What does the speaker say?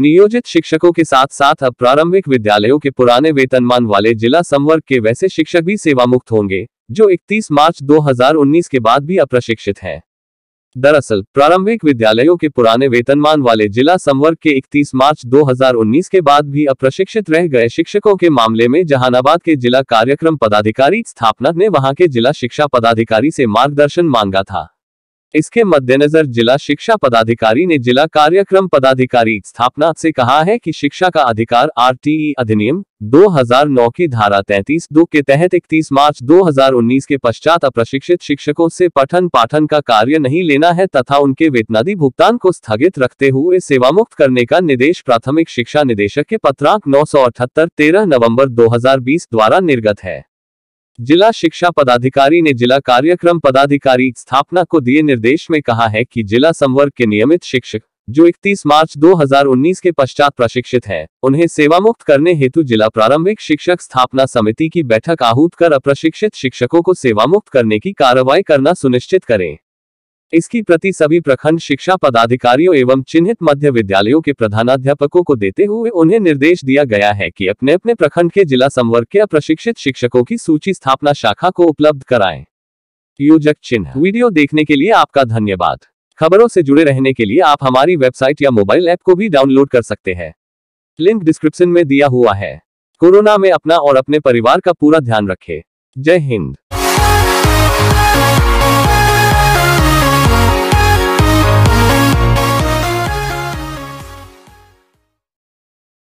नियोजित शिक्षकों के साथ साथ अब प्रारंभिक विद्यालयों के पुराने वेतनमान वाले जिला संवर्ग के वैसे शिक्षक भी सेवामुक्त होंगे जो 31 मार्च 2019 के बाद भी अप्रशिक्षित हैं दरअसल प्रारंभिक विद्यालयों के पुराने वेतनमान वाले जिला संवर्ग के 31 मार्च 2019 के बाद भी अप्रशिक्षित रह गए शिक्षकों के मामले में जहानाबाद के जिला कार्यक्रम पदाधिकारी स्थापना ने वहां के जिला शिक्षा पदाधिकारी से मार्गदर्शन मांगा था इसके मद्देनजर जिला शिक्षा पदाधिकारी ने जिला कार्यक्रम पदाधिकारी स्थापना से कहा है कि शिक्षा का अधिकार आरटीई अधिनियम 2009 की धारा 33 दो के तहत 31 मार्च 2019 के पश्चात अप्रशिक्षित शिक्षकों से पठन पाठन का कार्य नहीं लेना है तथा उनके वेतनादि भुगतान को स्थगित रखते हुए सेवामुक्त करने का निर्देश प्राथमिक शिक्षा निदेशक के पत्रांक नौ सौ अठहत्तर तेरह नवम्बर 2020 द्वारा निर्गत है जिला शिक्षा पदाधिकारी ने जिला कार्यक्रम पदाधिकारी स्थापना को दिए निर्देश में कहा है कि जिला संवर्ग के नियमित शिक्षक जो 31 मार्च 2019 के पश्चात प्रशिक्षित हैं, उन्हें सेवामुक्त करने हेतु जिला प्रारंभिक शिक्षक स्थापना समिति की बैठक आहूत कर अप्रशिक्षित शिक्षकों को सेवामुक्त करने की कार्रवाई करना सुनिश्चित करें इसकी प्रति सभी प्रखंड शिक्षा पदाधिकारियों एवं चिन्हित मध्य विद्यालयों के प्रधानाध्यापकों को देते हुए उन्हें निर्देश दिया गया है कि अपने अपने प्रखंड के जिला संवर्ग के अप्रशिक्षित शिक्षकों की सूची स्थापना शाखा को उपलब्ध कराएं योजक चिन्ह वीडियो देखने के लिए आपका धन्यवाद खबरों से जुड़े रहने के लिए आप हमारी वेबसाइट या मोबाइल ऐप को भी डाउनलोड कर सकते हैं लिंक डिस्क्रिप्शन में दिया हुआ है कोरोना में अपना और अपने परिवार का पूरा ध्यान रखे जय हिंद